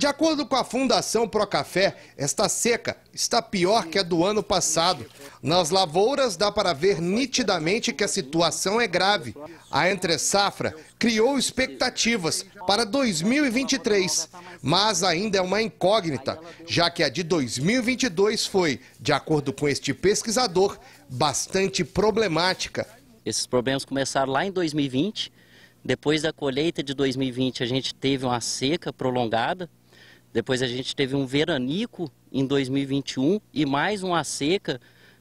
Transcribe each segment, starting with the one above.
De acordo com a Fundação Procafé, esta seca está pior que a do ano passado. Nas lavouras dá para ver nitidamente que a situação é grave. A Entre Safra criou expectativas para 2023, mas ainda é uma incógnita, já que a de 2022 foi, de acordo com este pesquisador, bastante problemática. Esses problemas começaram lá em 2020. Depois da colheita de 2020, a gente teve uma seca prolongada, depois a gente teve um veranico em 2021 e mais uma seca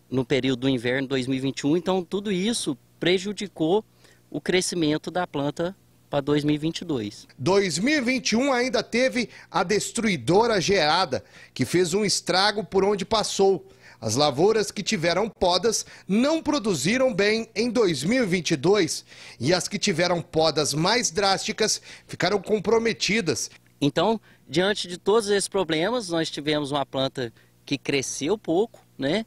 no período do inverno 2021. Então, tudo isso prejudicou o crescimento da planta para 2022. 2021 ainda teve a destruidora geada, que fez um estrago por onde passou. As lavouras que tiveram podas não produziram bem em 2022 e as que tiveram podas mais drásticas ficaram comprometidas então, diante de todos esses problemas, nós tivemos uma planta que cresceu pouco, né?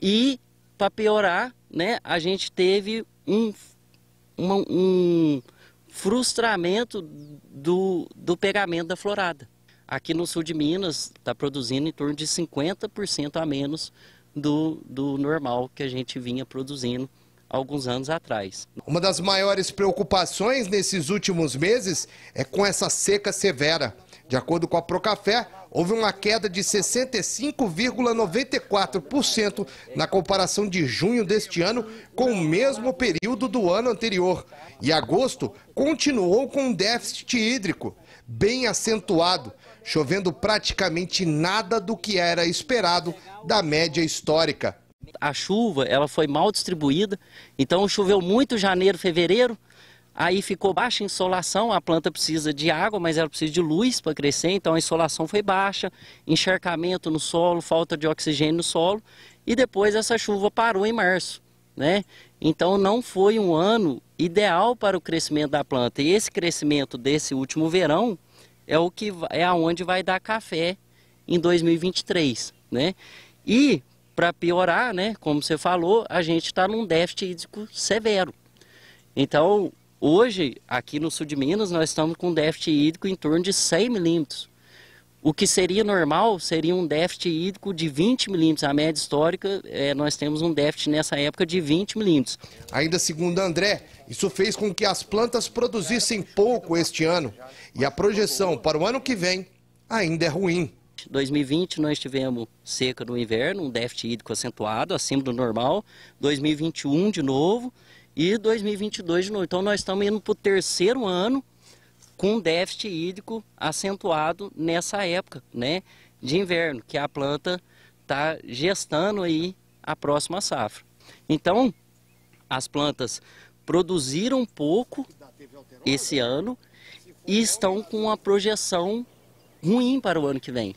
E, para piorar, né, a gente teve um, uma, um frustramento do, do pegamento da florada. Aqui no sul de Minas está produzindo em torno de 50% a menos do, do normal que a gente vinha produzindo alguns anos atrás. Uma das maiores preocupações nesses últimos meses é com essa seca severa. De acordo com a Procafé, houve uma queda de 65,94% na comparação de junho deste ano com o mesmo período do ano anterior. E agosto continuou com um déficit hídrico bem acentuado, chovendo praticamente nada do que era esperado da média histórica. A chuva ela foi mal distribuída, então choveu muito janeiro, fevereiro, aí ficou baixa a insolação, a planta precisa de água, mas ela precisa de luz para crescer, então a insolação foi baixa, encharcamento no solo, falta de oxigênio no solo, e depois essa chuva parou em março. Né? Então não foi um ano ideal para o crescimento da planta. E esse crescimento desse último verão é o que é aonde vai dar café em 2023, né? E para piorar, né, como você falou, a gente está num déficit hídrico severo. Então, hoje, aqui no sul de Minas, nós estamos com um déficit hídrico em torno de 100 milímetros. O que seria normal seria um déficit hídrico de 20 milímetros. A média histórica, é, nós temos um déficit nessa época de 20 milímetros. Ainda segundo André, isso fez com que as plantas produzissem pouco este ano. E a projeção para o ano que vem ainda é ruim. 2020. nós tivemos seca no inverno, um déficit hídrico acentuado, acima do normal. 2021 de novo e 2022 de novo. Então nós estamos indo para o terceiro ano com déficit hídrico acentuado nessa época né, de inverno, que a planta está gestando aí a próxima safra. Então, as plantas produziram pouco esse ano e estão com uma projeção ruim para o ano que vem.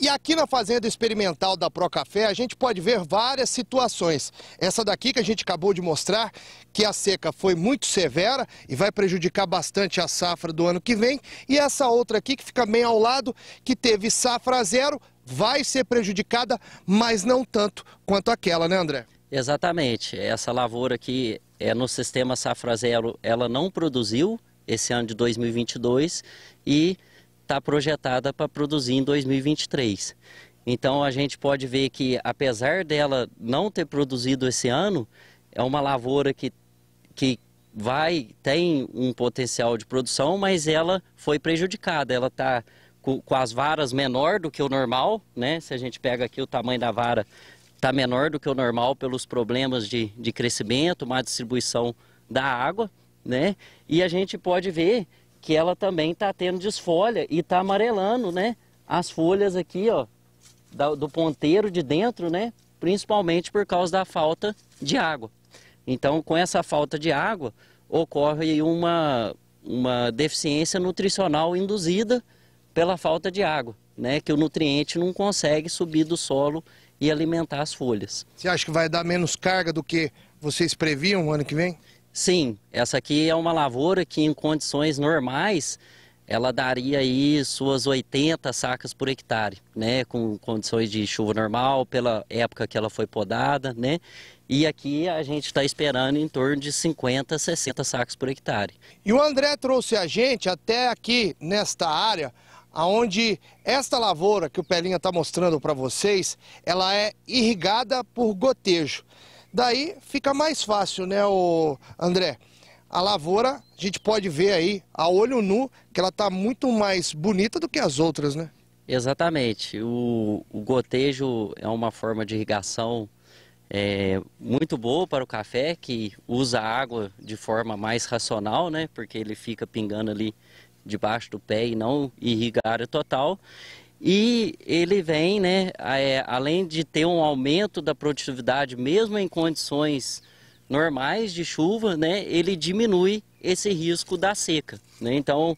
E aqui na Fazenda Experimental da Procafé, a gente pode ver várias situações. Essa daqui que a gente acabou de mostrar, que a seca foi muito severa e vai prejudicar bastante a safra do ano que vem. E essa outra aqui, que fica bem ao lado, que teve safra zero, vai ser prejudicada, mas não tanto quanto aquela, né André? Exatamente. Essa lavoura aqui é no sistema safra zero, ela não produziu esse ano de 2022 e está projetada para produzir em 2023. Então a gente pode ver que, apesar dela não ter produzido esse ano, é uma lavoura que, que vai, tem um potencial de produção, mas ela foi prejudicada. Ela está com, com as varas menor do que o normal, né? Se a gente pega aqui o tamanho da vara, está menor do que o normal pelos problemas de, de crescimento, má distribuição da água, né? E a gente pode ver que ela também está tendo desfolha e está amarelando, né? As folhas aqui, ó, do ponteiro de dentro, né? Principalmente por causa da falta de água. Então, com essa falta de água, ocorre uma, uma deficiência nutricional induzida pela falta de água, né? Que o nutriente não consegue subir do solo e alimentar as folhas. Você acha que vai dar menos carga do que vocês previam ano que vem? Sim, essa aqui é uma lavoura que em condições normais ela daria aí suas 80 sacas por hectare, né, com condições de chuva normal, pela época que ela foi podada, né, e aqui a gente está esperando em torno de 50, 60 sacas por hectare. E o André trouxe a gente até aqui nesta área, aonde esta lavoura que o Pelinha está mostrando para vocês, ela é irrigada por gotejo. Daí fica mais fácil, né, o André? A lavoura, a gente pode ver aí a olho nu que ela está muito mais bonita do que as outras, né? Exatamente. O, o gotejo é uma forma de irrigação é, muito boa para o café, que usa água de forma mais racional, né? Porque ele fica pingando ali debaixo do pé e não irriga a área total. E ele vem, né, é, além de ter um aumento da produtividade, mesmo em condições normais de chuva, né, ele diminui esse risco da seca. Né? Então,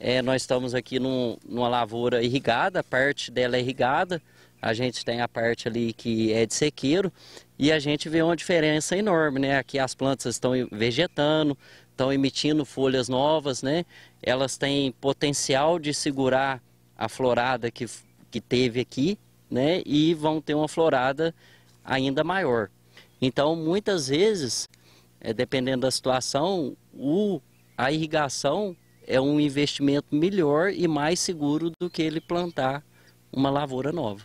é, nós estamos aqui num, numa lavoura irrigada, a parte dela é irrigada, a gente tem a parte ali que é de sequeiro e a gente vê uma diferença enorme, né? Aqui as plantas estão vegetando, estão emitindo folhas novas, né? Elas têm potencial de segurar a florada que, que teve aqui, né? E vão ter uma florada ainda maior. Então, muitas vezes, é, dependendo da situação, o, a irrigação é um investimento melhor e mais seguro do que ele plantar uma lavoura nova.